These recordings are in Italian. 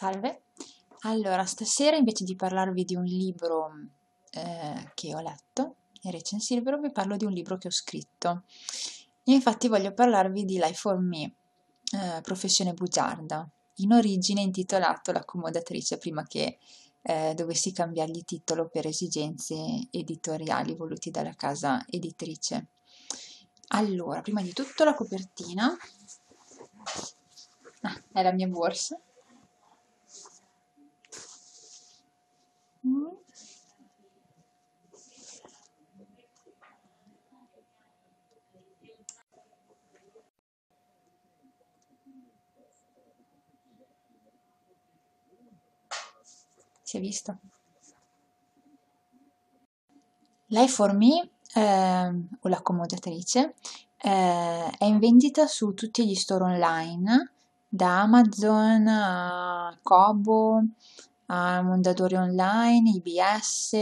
Salve, allora stasera invece di parlarvi di un libro eh, che ho letto e recensirvelo, vi parlo di un libro che ho scritto. Io infatti voglio parlarvi di Life for Me, eh, Professione Bugiarda, in origine intitolato L'accomodatrice prima che eh, dovessi cambiargli titolo per esigenze editoriali voluti dalla casa editrice. Allora, prima di tutto la copertina. Ah, è la mia borsa Si è visto? Lei for Me, eh, o l'accomodatrice, eh, è in vendita su tutti gli store online, da Amazon a Kobo, a Mondadori Online, IBS,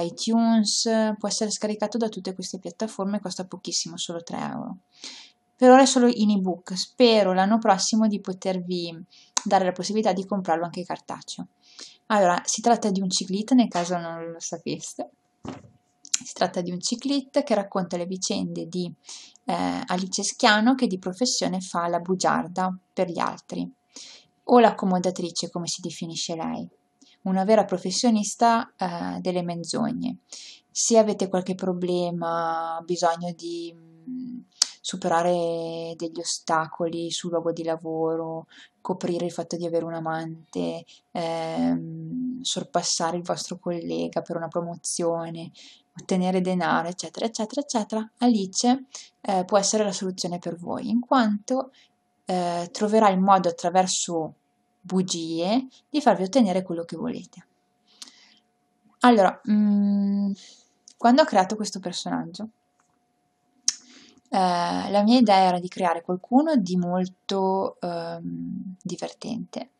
iTunes, può essere scaricato da tutte queste piattaforme, e costa pochissimo, solo 3 euro. Per ora è solo in ebook, spero l'anno prossimo di potervi dare la possibilità di comprarlo anche cartaceo. Allora, si tratta di un ciclit, nel caso non lo sapeste. Si tratta di un ciclit che racconta le vicende di eh, Alice Schiano che di professione fa la bugiarda per gli altri o l'accomodatrice, come si definisce lei, una vera professionista eh, delle menzogne. Se avete qualche problema, bisogno di mm, superare degli ostacoli sul luogo di lavoro, coprire il fatto di avere un amante, ehm, sorpassare il vostro collega per una promozione, ottenere denaro, eccetera, eccetera, eccetera, Alice eh, può essere la soluzione per voi, in quanto eh, troverà il modo attraverso bugie, di farvi ottenere quello che volete. Allora, mh, mm, quando ho creato questo personaggio, eh, la mia idea era di creare qualcuno di molto eh, divertente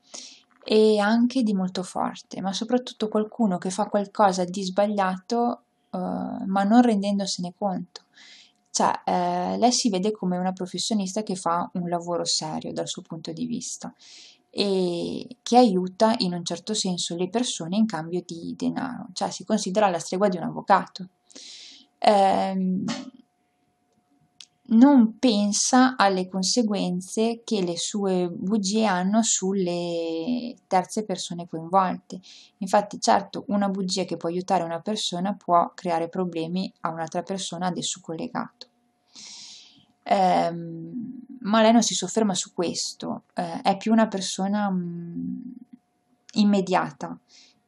e anche di molto forte, ma soprattutto qualcuno che fa qualcosa di sbagliato eh, ma non rendendosene conto. Cioè, eh, lei si vede come una professionista che fa un lavoro serio dal suo punto di vista e che aiuta in un certo senso le persone in cambio di denaro, cioè si considera la stregua di un avvocato. Ehm, non pensa alle conseguenze che le sue bugie hanno sulle terze persone coinvolte. Infatti, certo, una bugia che può aiutare una persona può creare problemi a un'altra persona ad esso collegato. Eh, ma lei non si sofferma su questo, eh, è più una persona mh, mm, immediata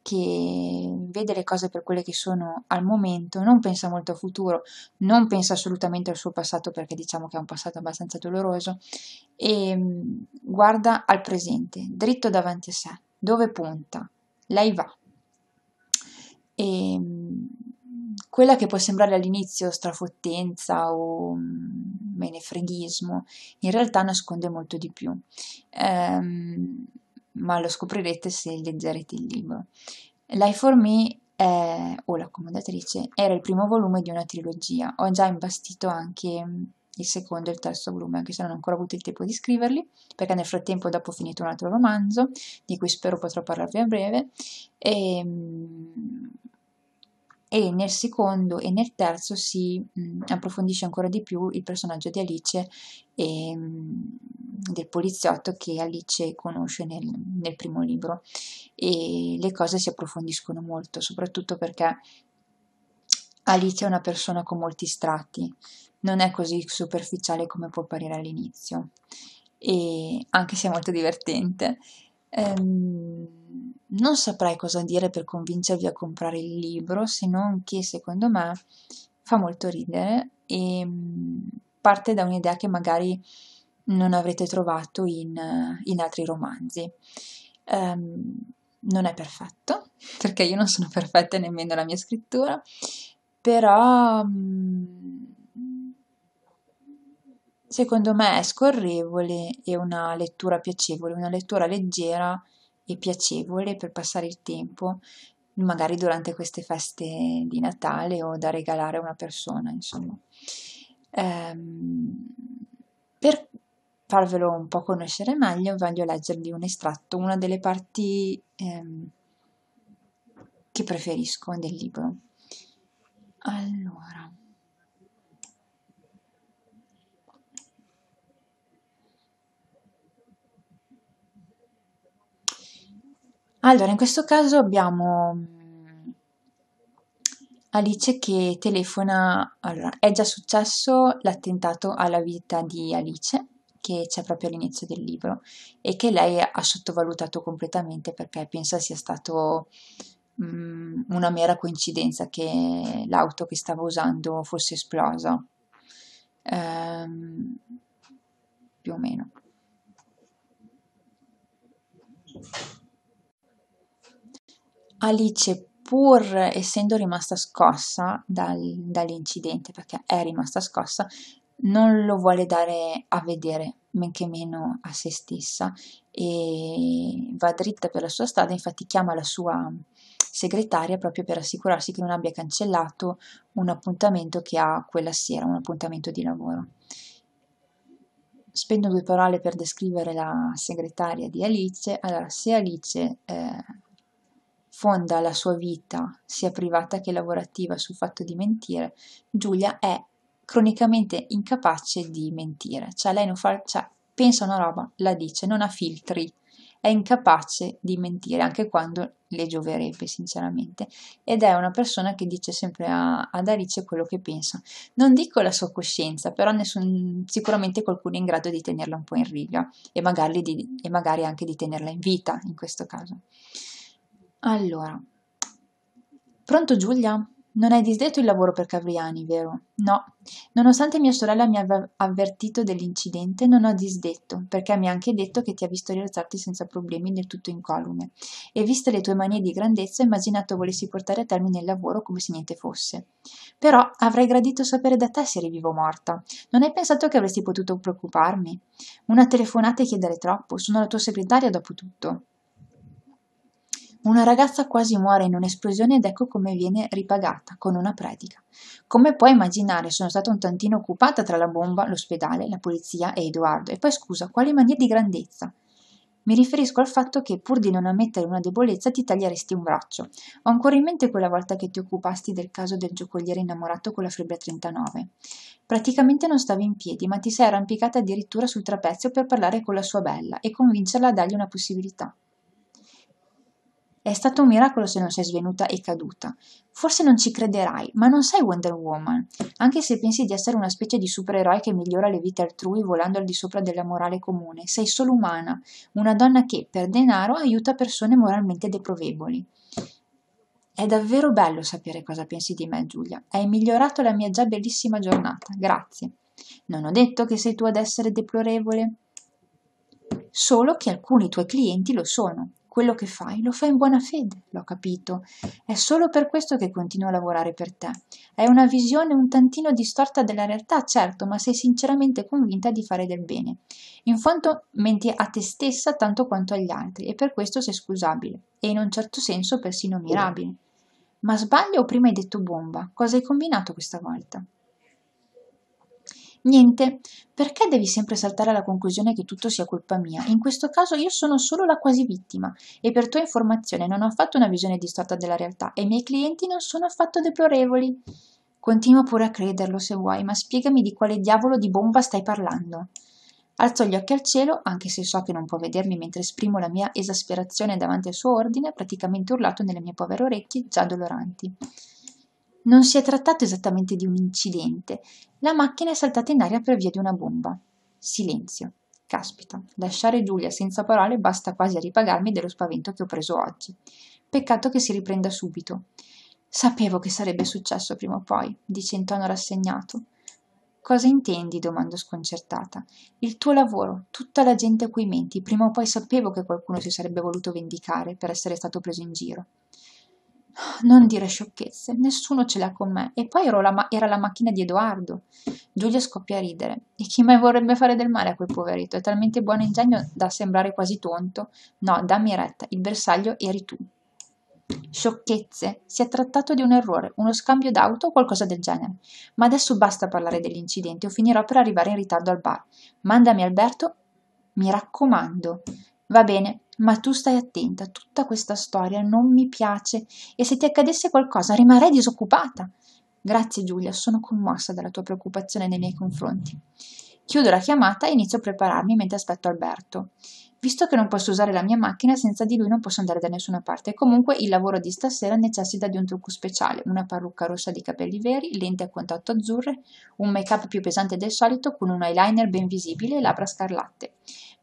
che vede le cose per quelle che sono al momento, non pensa molto al futuro, non pensa assolutamente al suo passato perché diciamo che è un passato abbastanza doloroso e mh, mm, guarda al presente, dritto davanti a sé, dove punta, lei va. E, mm, quella che può sembrare all'inizio strafottenza o mm, menefreghismo, in realtà nasconde molto di più, ehm, ma lo scoprirete se leggerete il libro. Life for Me eh, o l'accomodatrice era il primo volume di una trilogia, ho già imbastito anche mm, il secondo e il terzo volume, anche se non ho ancora avuto il tempo di scriverli, perché nel frattempo dopo ho finito un altro romanzo, di cui spero potrò parlarvi a breve, e, ehm, e nel secondo e nel terzo si mh, mm, approfondisce ancora di più il personaggio di Alice e mh, mm, del poliziotto che Alice conosce nel, nel, primo libro e le cose si approfondiscono molto, soprattutto perché Alice è una persona con molti strati, non è così superficiale come può apparire all'inizio e anche se è molto divertente. Ehm, non saprei cosa dire per convincervi a comprare il libro, se non che secondo me fa molto ridere e mm, parte da un'idea che magari non avrete trovato in, eh, in altri romanzi. Um, non è perfetto, perché io non sono perfetta nemmeno la mia scrittura, però mm, secondo me è scorrevole e una lettura piacevole, una lettura leggera e piacevole per passare il tempo, magari durante queste feste di Natale o da regalare a una persona, insomma. Ehm, per farvelo un po' conoscere meglio, voglio leggervi un estratto, una delle parti ehm, che preferisco del libro. Allora. Allora, in questo caso abbiamo mm, Alice che telefona. Allora, è già successo l'attentato alla vita di Alice, che c'è proprio all'inizio del libro, e che lei ha sottovalutato completamente perché pensa sia stato um, una mera coincidenza che l'auto che stava usando fosse esplosa. Um, più o meno. Alice, pur essendo rimasta scossa dal, dall'incidente, perché è rimasta scossa, non lo vuole dare a vedere, men che meno a se stessa, e va dritta per la sua strada, infatti chiama la sua segretaria proprio per assicurarsi che non abbia cancellato un appuntamento che ha quella sera, un appuntamento di lavoro. Spendo due parole per descrivere la segretaria di Alice. Allora, se Alice eh, fonda la sua vita, sia privata che lavorativa, sul fatto di mentire, Giulia è cronicamente incapace di mentire. Cioè lei non fa, cioè, pensa una roba, la dice, non ha filtri, è incapace di mentire, anche quando le gioverebbe, sinceramente. Ed è una persona che dice sempre a, ad Alice quello che pensa. Non dico la sua coscienza, però nessun, sicuramente qualcuno è in grado di tenerla un po' in riga e magari, di, e magari anche di tenerla in vita in questo caso. Allora. Pronto Giulia? Non hai disdetto il lavoro per Cavriani, vero? No. Nonostante mia sorella mi abbia avvertito dell'incidente, non ho disdetto, perché mi ha anche detto che ti ha visto rialzarti senza problemi del tutto incolume. E viste le tue manie di grandezza, ho immaginato volessi portare a termine il lavoro come se niente fosse. Però avrei gradito sapere da te se eri vivo o morta. Non hai pensato che avresti potuto preoccuparmi? Una telefonata e chiedere troppo. Sono la tua segretaria dopo tutto. Una ragazza quasi muore in un'esplosione ed ecco come viene ripagata con una predica. Come puoi immaginare, sono stata un tantino occupata tra la bomba, l'ospedale, la polizia e Edoardo. E poi scusa, quali manie di grandezza? Mi riferisco al fatto che, pur di non ammettere una debolezza, ti taglieresti un braccio. Ho ancora in mente quella volta che ti occupasti del caso del giocoliere innamorato con la febbre 39. Praticamente non stavi in piedi, ma ti sei arrampicata addirittura sul trapezio per parlare con la sua bella e convincerla a dargli una possibilità. È stato un miracolo se non sei svenuta e caduta. Forse non ci crederai, ma non sei Wonder Woman, anche se pensi di essere una specie di supereroe che migliora le vite altrui volando al di sopra della morale comune. Sei solo umana, una donna che, per denaro, aiuta persone moralmente deprovevoli. È davvero bello sapere cosa pensi di me, Giulia. Hai migliorato la mia già bellissima giornata. Grazie. Non ho detto che sei tu ad essere deplorevole. Solo che alcuni tuoi clienti lo sono. Quello che fai lo fai in buona fede, l'ho capito. È solo per questo che continuo a lavorare per te. È una visione un tantino distorta della realtà, certo, ma sei sinceramente convinta di fare del bene. In fondo menti a te stessa tanto quanto agli altri e per questo sei scusabile e in un certo senso persino mirabile. Ma sbaglio o prima hai detto bomba? Cosa hai combinato questa volta? Niente, perché devi sempre saltare alla conclusione che tutto sia colpa mia? In questo caso io sono solo la quasi vittima e per tua informazione non ho affatto una visione distorta della realtà e i miei clienti non sono affatto deplorevoli. Continua pure a crederlo se vuoi, ma spiegami di quale diavolo di bomba stai parlando. Alzo gli occhi al cielo, anche se so che non può vedermi mentre esprimo la mia esasperazione davanti al suo ordine, praticamente urlato nelle mie povere orecchie già doloranti. Non si è trattato esattamente di un incidente. La macchina è saltata in aria per via di una bomba. Silenzio. Caspita, lasciare Giulia senza parole basta quasi a ripagarmi dello spavento che ho preso oggi. Peccato che si riprenda subito. Sapevo che sarebbe successo prima o poi, dice in tono rassegnato. Cosa intendi? domando sconcertata. Il tuo lavoro, tutta la gente a cui menti, prima o poi sapevo che qualcuno si sarebbe voluto vendicare per essere stato preso in giro non dire sciocchezze nessuno ce l'ha con me e poi era la, ma- era la macchina di Edoardo Giulia scoppia a ridere e chi mai vorrebbe fare del male a quel poveretto è talmente buon ingegno da sembrare quasi tonto no dammi retta il bersaglio eri tu Sciocchezze, si è trattato di un errore, uno scambio d'auto o qualcosa del genere. Ma adesso basta parlare dell'incidente o finirò per arrivare in ritardo al bar. Mandami Alberto, mi raccomando. Va bene, ma tu stai attenta, tutta questa storia non mi piace e se ti accadesse qualcosa rimarrei disoccupata. Grazie Giulia, sono commossa dalla tua preoccupazione nei miei confronti. Chiudo la chiamata e inizio a prepararmi mentre aspetto Alberto. Visto che non posso usare la mia macchina, senza di lui non posso andare da nessuna parte. Comunque il lavoro di stasera necessita di un trucco speciale, una parrucca rossa di capelli veri, lenti a contatto azzurre, un make-up più pesante del solito con un eyeliner ben visibile e labbra scarlatte.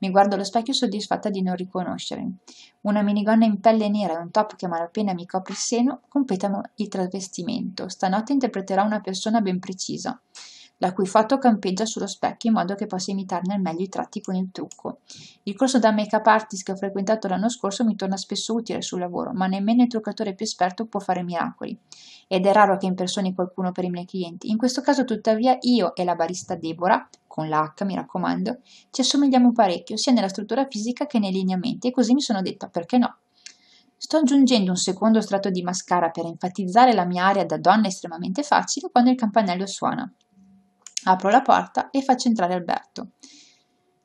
Mi guardo allo specchio soddisfatta di non riconoscermi. Una minigonna in pelle nera e un top che malapena mi copre il seno completano il travestimento. Stanotte interpreterò una persona ben precisa la cui foto campeggia sullo specchio in modo che possa imitarne al meglio i tratti con il trucco. Il corso da make-up artist che ho frequentato l'anno scorso mi torna spesso utile sul lavoro, ma nemmeno il truccatore più esperto può fare miracoli. Ed è raro che impersoni qualcuno per i miei clienti. In questo caso, tuttavia, io e la barista Deborah, con la H mi raccomando, ci assomigliamo parecchio, sia nella struttura fisica che nei lineamenti, e così mi sono detta perché no. Sto aggiungendo un secondo strato di mascara per enfatizzare la mia area da donna estremamente facile quando il campanello suona. Apro la porta e faccio entrare Alberto.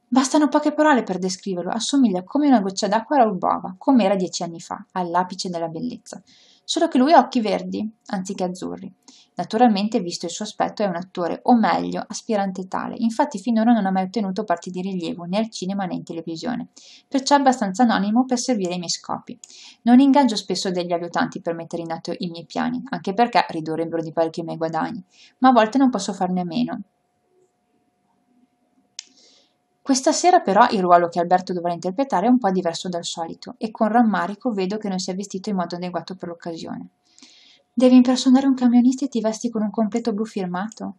Bastano poche parole per descriverlo, assomiglia come una goccia d'acqua alla ubava, come era dieci anni fa, all'apice della bellezza solo che lui ha occhi verdi anziché azzurri. Naturalmente, visto il suo aspetto, è un attore, o meglio, aspirante tale. Infatti, finora non ha mai ottenuto parti di rilievo né al cinema né in televisione, perciò è abbastanza anonimo per servire i miei scopi. Non ingaggio spesso degli aiutanti per mettere in atto i miei piani, anche perché ridurrebbero di parecchio i miei guadagni, ma a volte non posso farne a meno, questa sera però il ruolo che Alberto dovrà interpretare è un po' diverso dal solito e con rammarico vedo che non si è vestito in modo adeguato per l'occasione. Devi impersonare un camionista e ti vesti con un completo blu firmato?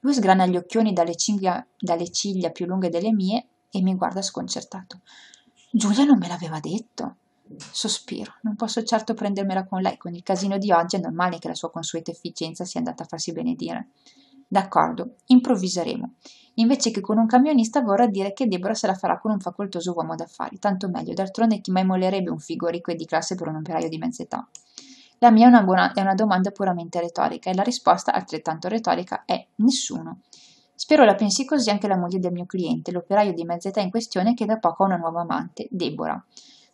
Lui sgrana gli occhioni dalle ciglia, dalle ciglia più lunghe delle mie e mi guarda sconcertato. Giulia non me l'aveva detto. Sospiro, non posso certo prendermela con lei, con il casino di oggi è normale che la sua consueta efficienza sia andata a farsi benedire. D'accordo, improvviseremo invece che con un camionista vorrà dire che Deborah se la farà con un facoltoso uomo d'affari, tanto meglio, d'altronde chi mai molerebbe un figo ricco e di classe per un operaio di mezza età? La mia è una, buona, è una domanda puramente retorica e la risposta, altrettanto retorica, è nessuno. Spero la pensi così anche la moglie del mio cliente, l'operaio di mezza età in questione che da poco ha una nuova amante, Deborah.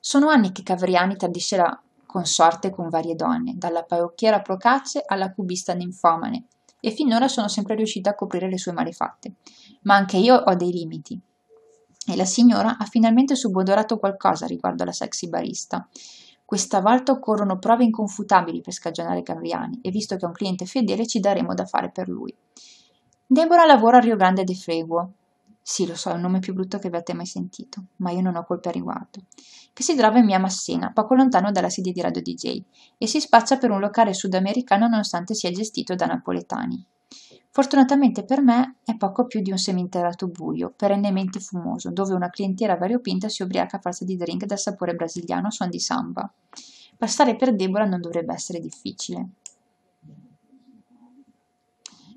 Sono anni che Cavriani tradisce la consorte con varie donne, dalla parrucchiera procace alla cubista ninfomane, e finora sono sempre riuscita a coprire le sue malefatte. Ma anche io ho dei limiti. E la signora ha finalmente subodorato qualcosa riguardo alla sexy barista. Questa volta occorrono prove inconfutabili per scagionare Gaviani e visto che è un cliente fedele ci daremo da fare per lui. Deborah lavora a Rio Grande de Freguo, sì, lo so, è il nome più brutto che avete mai sentito, ma io non ho colpa a riguardo. Che si trova in via Massena, poco lontano dalla sede di Radio DJ, e si spaccia per un locale sudamericano nonostante sia gestito da napoletani. Fortunatamente per me è poco più di un seminterrato buio, perennemente fumoso, dove una clientela variopinta si ubriaca a farsi di drink dal sapore brasiliano a suon di samba. Passare per Deborah non dovrebbe essere difficile.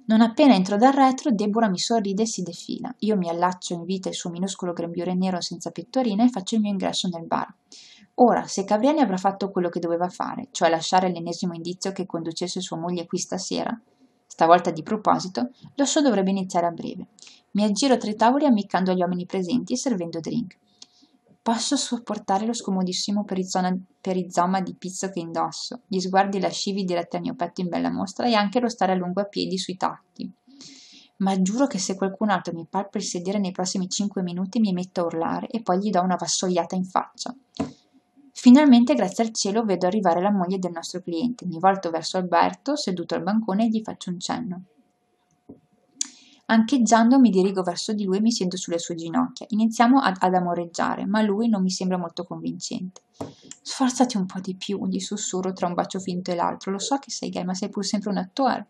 Non appena entro dal retro, Deborah mi sorride e si defila. Io mi allaccio in vita il suo minuscolo grembiore nero senza pettorina e faccio il mio ingresso nel bar. Ora, se Cavriani avrà fatto quello che doveva fare, cioè lasciare l'ennesimo indizio che conducesse sua moglie qui stasera, stavolta di proposito, lo so dovrebbe iniziare a breve. Mi aggiro tra i tavoli ammiccando agli uomini presenti e servendo drink. Posso sopportare lo scomodissimo perizoma, perizoma di pizzo che indosso, gli sguardi lascivi diretti al mio petto in bella mostra e anche lo stare a lungo a piedi sui tacchi. Ma giuro che se qualcun altro mi palpa il sedere nei prossimi cinque minuti mi metto a urlare e poi gli do una vassoiata in faccia. Finalmente, grazie al cielo, vedo arrivare la moglie del nostro cliente. Mi volto verso Alberto, seduto al bancone, e gli faccio un cenno. Ancheggiando mi dirigo verso di lui e mi siedo sulle sue ginocchia. Iniziamo ad, ad amoreggiare, ma lui non mi sembra molto convincente. Sforzati un po' di più, gli sussurro tra un bacio finto e l'altro. Lo so che sei gay, ma sei pur sempre un attore.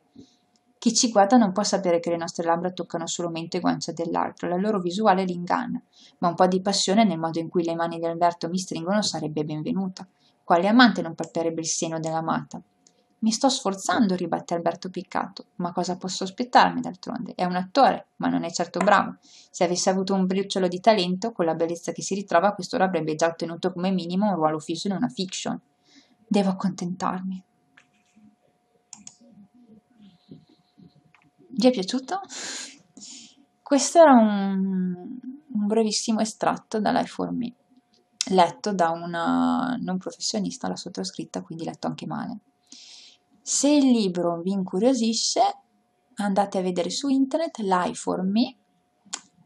Chi ci guarda non può sapere che le nostre labbra toccano solo mento e guancia dell'altro, la loro visuale l'inganna. ma un po' di passione nel modo in cui le mani di Alberto mi stringono sarebbe benvenuta. Quale amante non palperebbe il seno dell'amata? Mi sto sforzando, ribatte Alberto Piccato. Ma cosa posso aspettarmi d'altronde? È un attore, ma non è certo bravo. Se avesse avuto un briciolo di talento, con la bellezza che si ritrova, quest'ora avrebbe già ottenuto come minimo un ruolo fisso in una fiction. Devo accontentarmi. Vi è piaciuto? Questo era un, un brevissimo estratto da Life for Me, letto da una non professionista, la sottoscritta, quindi letto anche male. Se il libro vi incuriosisce, andate a vedere su internet Life for Me,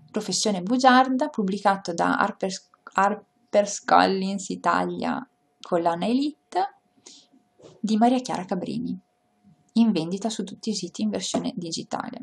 Professione bugiarda, pubblicato da Harper's, Harper's Collins Italia, collana Elite, di Maria Chiara Cabrini, in vendita su tutti i siti in versione digitale.